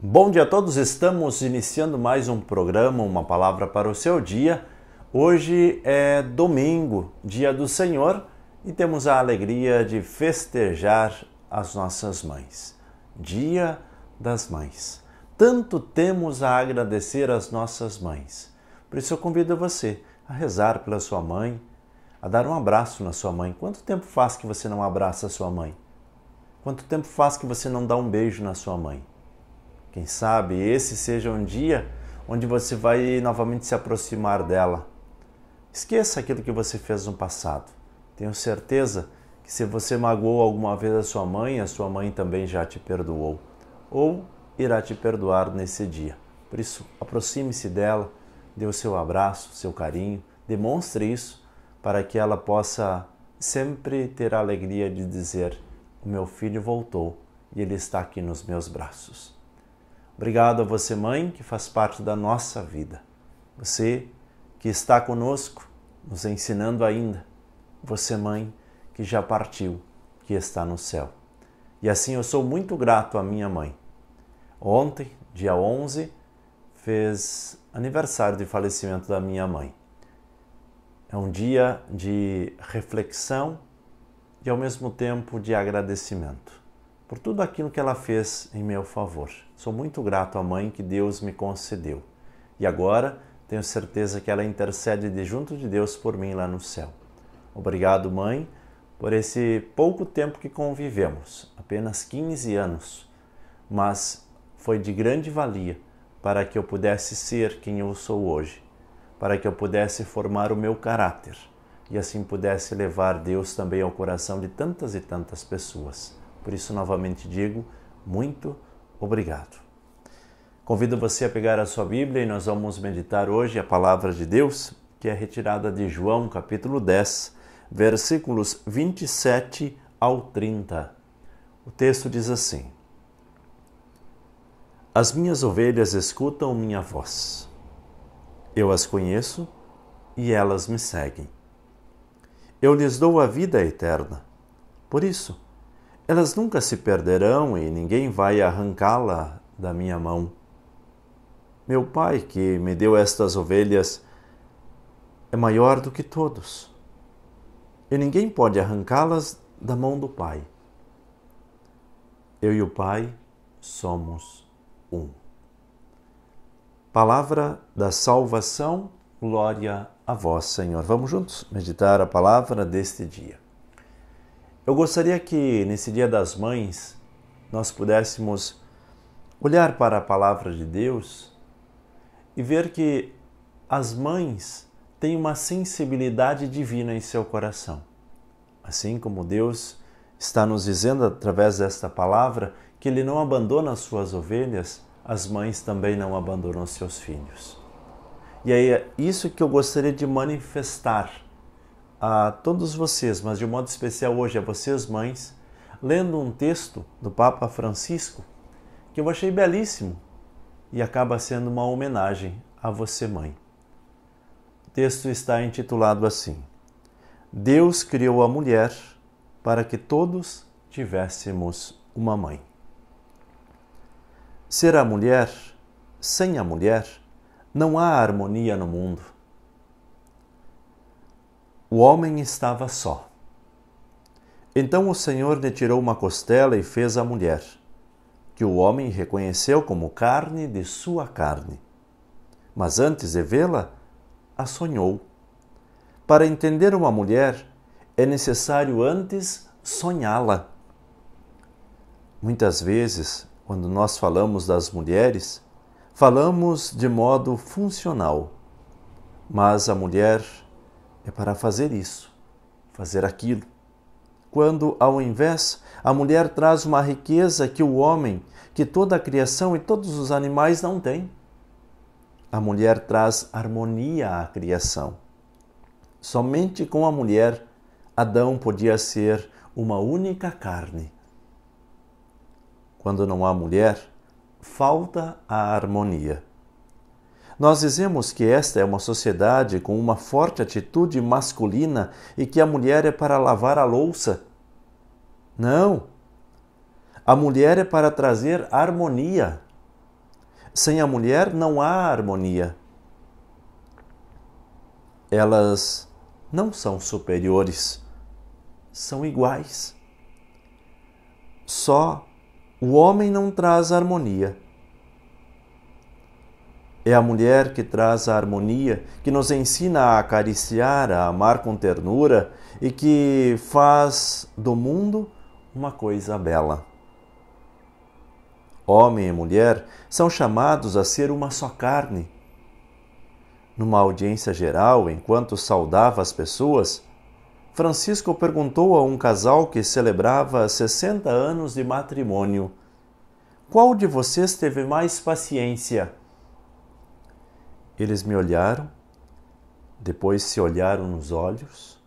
Bom dia a todos, estamos iniciando mais um programa, uma palavra para o seu dia. Hoje é domingo, dia do Senhor, e temos a alegria de festejar as nossas mães. Dia das Mães. Tanto temos a agradecer às nossas mães. Por isso eu convido você a rezar pela sua mãe, a dar um abraço na sua mãe. Quanto tempo faz que você não abraça a sua mãe? Quanto tempo faz que você não dá um beijo na sua mãe? Quem sabe esse seja um dia onde você vai novamente se aproximar dela. Esqueça aquilo que você fez no passado. Tenho certeza que se você magoou alguma vez a sua mãe, a sua mãe também já te perdoou ou irá te perdoar nesse dia. Por isso, aproxime-se dela, dê o seu abraço, seu carinho, demonstre isso para que ela possa sempre ter a alegria de dizer: o meu filho voltou e ele está aqui nos meus braços. Obrigado a você, mãe, que faz parte da nossa vida. Você que está conosco, nos ensinando ainda. Você, mãe, que já partiu, que está no céu. E assim eu sou muito grato à minha mãe. Ontem, dia 11, fez aniversário de falecimento da minha mãe. É um dia de reflexão e ao mesmo tempo de agradecimento por tudo aquilo que ela fez em meu favor. Sou muito grato à mãe que Deus me concedeu. E agora tenho certeza que ela intercede de junto de Deus por mim lá no céu. Obrigado, mãe, por esse pouco tempo que convivemos, apenas 15 anos, mas foi de grande valia para que eu pudesse ser quem eu sou hoje, para que eu pudesse formar o meu caráter e assim pudesse levar Deus também ao coração de tantas e tantas pessoas. Por isso, novamente digo, muito obrigado. Convido você a pegar a sua Bíblia e nós vamos meditar hoje a palavra de Deus, que é retirada de João, capítulo 10, versículos 27 ao 30. O texto diz assim: As minhas ovelhas escutam minha voz. Eu as conheço e elas me seguem. Eu lhes dou a vida eterna. Por isso, elas nunca se perderão e ninguém vai arrancá-la da minha mão. Meu pai, que me deu estas ovelhas, é maior do que todos, e ninguém pode arrancá-las da mão do Pai. Eu e o Pai somos um. Palavra da salvação, glória a vós, Senhor. Vamos juntos meditar a palavra deste dia. Eu gostaria que nesse Dia das Mães nós pudéssemos olhar para a palavra de Deus e ver que as mães têm uma sensibilidade divina em seu coração. Assim como Deus está nos dizendo através desta palavra que Ele não abandona as suas ovelhas, as mães também não abandonam seus filhos. E é isso que eu gostaria de manifestar a todos vocês, mas de modo especial hoje a vocês, mães, lendo um texto do Papa Francisco que eu achei belíssimo e acaba sendo uma homenagem a você, mãe. O texto está intitulado assim: Deus criou a mulher para que todos tivéssemos uma mãe. Ser a mulher, sem a mulher, não há harmonia no mundo o homem estava só. Então o Senhor lhe tirou uma costela e fez a mulher, que o homem reconheceu como carne de sua carne. Mas antes de vê-la, a sonhou. Para entender uma mulher, é necessário antes sonhá-la. Muitas vezes, quando nós falamos das mulheres, falamos de modo funcional, mas a mulher é para fazer isso, fazer aquilo. Quando, ao invés, a mulher traz uma riqueza que o homem, que toda a criação e todos os animais não têm. A mulher traz harmonia à criação. Somente com a mulher, Adão podia ser uma única carne. Quando não há mulher, falta a harmonia. Nós dizemos que esta é uma sociedade com uma forte atitude masculina e que a mulher é para lavar a louça. Não! A mulher é para trazer harmonia. Sem a mulher não há harmonia. Elas não são superiores, são iguais. Só o homem não traz harmonia é a mulher que traz a harmonia, que nos ensina a acariciar, a amar com ternura e que faz do mundo uma coisa bela. Homem e mulher são chamados a ser uma só carne. Numa audiência geral, enquanto saudava as pessoas, Francisco perguntou a um casal que celebrava 60 anos de matrimônio: Qual de vocês teve mais paciência? Eles me olharam, depois se olharam nos olhos.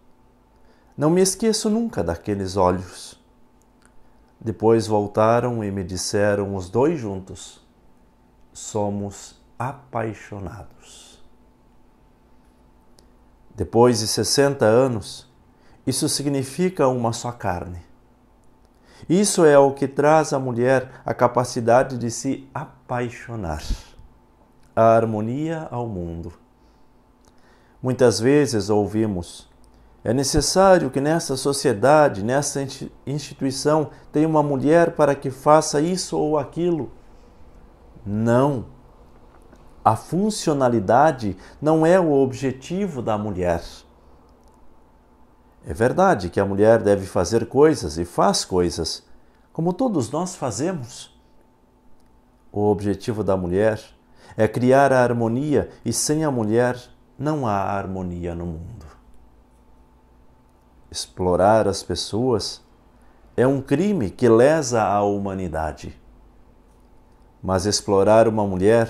Não me esqueço nunca daqueles olhos. Depois voltaram e me disseram os dois juntos: somos apaixonados. Depois de 60 anos, isso significa uma só carne. Isso é o que traz à mulher a capacidade de se apaixonar a harmonia ao mundo. Muitas vezes ouvimos: é necessário que nessa sociedade, nessa instituição, tenha uma mulher para que faça isso ou aquilo. Não. A funcionalidade não é o objetivo da mulher. É verdade que a mulher deve fazer coisas e faz coisas, como todos nós fazemos. O objetivo da mulher é criar a harmonia, e sem a mulher não há harmonia no mundo. Explorar as pessoas é um crime que lesa a humanidade. Mas explorar uma mulher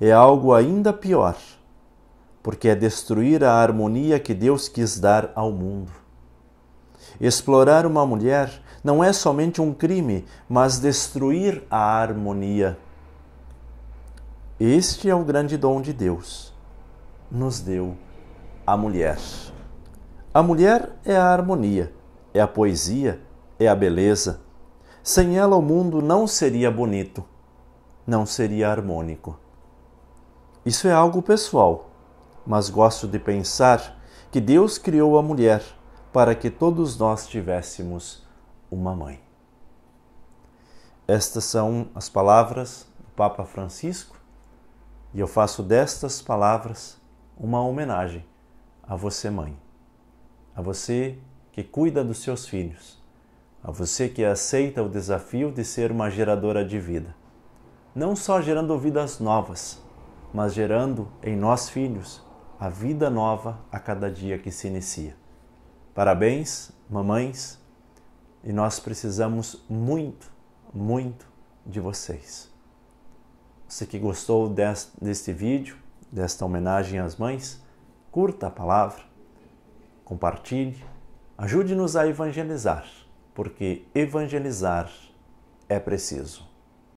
é algo ainda pior, porque é destruir a harmonia que Deus quis dar ao mundo. Explorar uma mulher não é somente um crime, mas destruir a harmonia este é o grande dom de Deus. Nos deu a mulher. A mulher é a harmonia, é a poesia, é a beleza. Sem ela, o mundo não seria bonito, não seria harmônico. Isso é algo pessoal, mas gosto de pensar que Deus criou a mulher para que todos nós tivéssemos uma mãe. Estas são as palavras do Papa Francisco e eu faço destas palavras uma homenagem a você, mãe, a você que cuida dos seus filhos, a você que aceita o desafio de ser uma geradora de vida, não só gerando vidas novas, mas gerando em nós filhos a vida nova a cada dia que se inicia. Parabéns, mamães, e nós precisamos muito, muito de vocês. Você que gostou deste, deste vídeo, desta homenagem às mães, curta a palavra, compartilhe, ajude-nos a evangelizar, porque evangelizar é preciso.